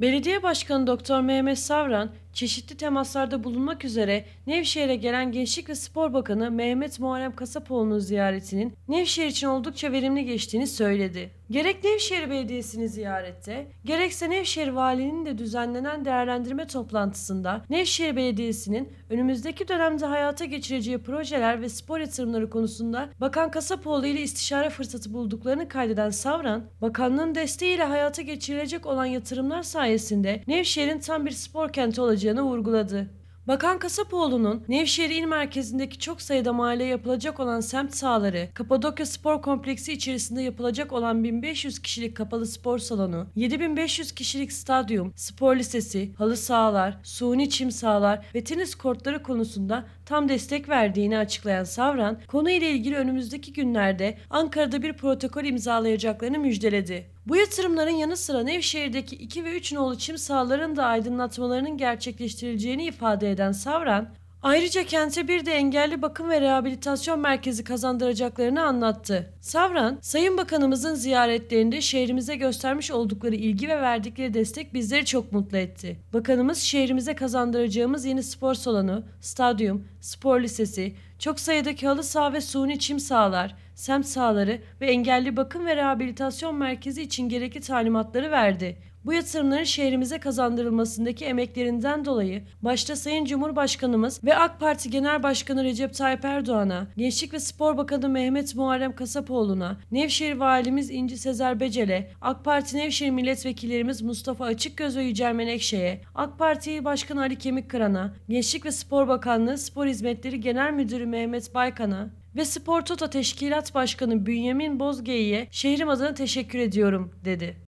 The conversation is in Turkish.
Belediye Başkanı Doktor Mehmet Savran çeşitli temaslarda bulunmak üzere Nevşehir'e gelen Gençlik ve Spor Bakanı Mehmet Muharrem Kasapoğlu'nun ziyaretinin Nevşehir için oldukça verimli geçtiğini söyledi. Gerek Nevşehir Belediyesi'ni ziyarette, gerekse Nevşehir Valiliğinin de düzenlenen değerlendirme toplantısında Nevşehir Belediyesi'nin önümüzdeki dönemde hayata geçireceği projeler ve spor yatırımları konusunda Bakan Kasapoğlu ile istişare fırsatı bulduklarını kaydeden Savran, bakanlığın desteğiyle hayata geçirilecek olan yatırımlar sayesinde Nevşehir'in tam bir spor kenti olacağını yapılacağını vurguladı. Bakan Kasapoğlu'nun Nevşehir İl Merkezi'ndeki çok sayıda mahalle yapılacak olan semt sahaları, Kapadokya Spor Kompleksi içerisinde yapılacak olan 1500 kişilik kapalı spor salonu, 7500 kişilik stadyum, spor lisesi, halı sahalar, suni çim sahalar ve tenis kortları konusunda tam destek verdiğini açıklayan Savran, konuyla ilgili önümüzdeki günlerde Ankara'da bir protokol imzalayacaklarını müjdeledi. Bu yatırımların yanı sıra Nevşehir'deki 2 ve 3 nolu çim sahalarının da aydınlatmalarının gerçekleştirileceğini ifade eden Savran, Ayrıca kente bir de engelli bakım ve rehabilitasyon merkezi kazandıracaklarını anlattı. Savran, Sayın Bakanımızın ziyaretlerinde şehrimize göstermiş oldukları ilgi ve verdikleri destek bizleri çok mutlu etti. Bakanımız şehrimize kazandıracağımız yeni spor salonu, stadyum, spor lisesi, çok sayıdaki halı saha ve suni çim sahalar, semt sağları ve engelli bakım ve rehabilitasyon merkezi için gerekli talimatları verdi. Bu yatırımların şehrimize kazandırılmasındaki emeklerinden dolayı başta Sayın Cumhurbaşkanımız ve AK Parti Genel Başkanı Recep Tayyip Erdoğan'a, Gençlik ve Spor Bakanı Mehmet Muharrem Kasapoğlu'na, Nevşehir Valimiz İnci Sezer Becel'e, AK Parti Nevşehir Milletvekillerimiz Mustafa Açıkgöz ve Yücel Menekşe'ye, AK Parti Başkanı Ali Kemikkıran'a, Gençlik ve Spor Bakanlığı Spor Hizmetleri Genel Müdürü Mehmet Baykan'a ve Spor Teşkilat Başkanı Bünyamin Bozge'ye şehrim adına teşekkür ediyorum dedi.